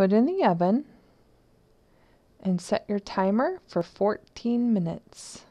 Put in the oven and set your timer for 14 minutes.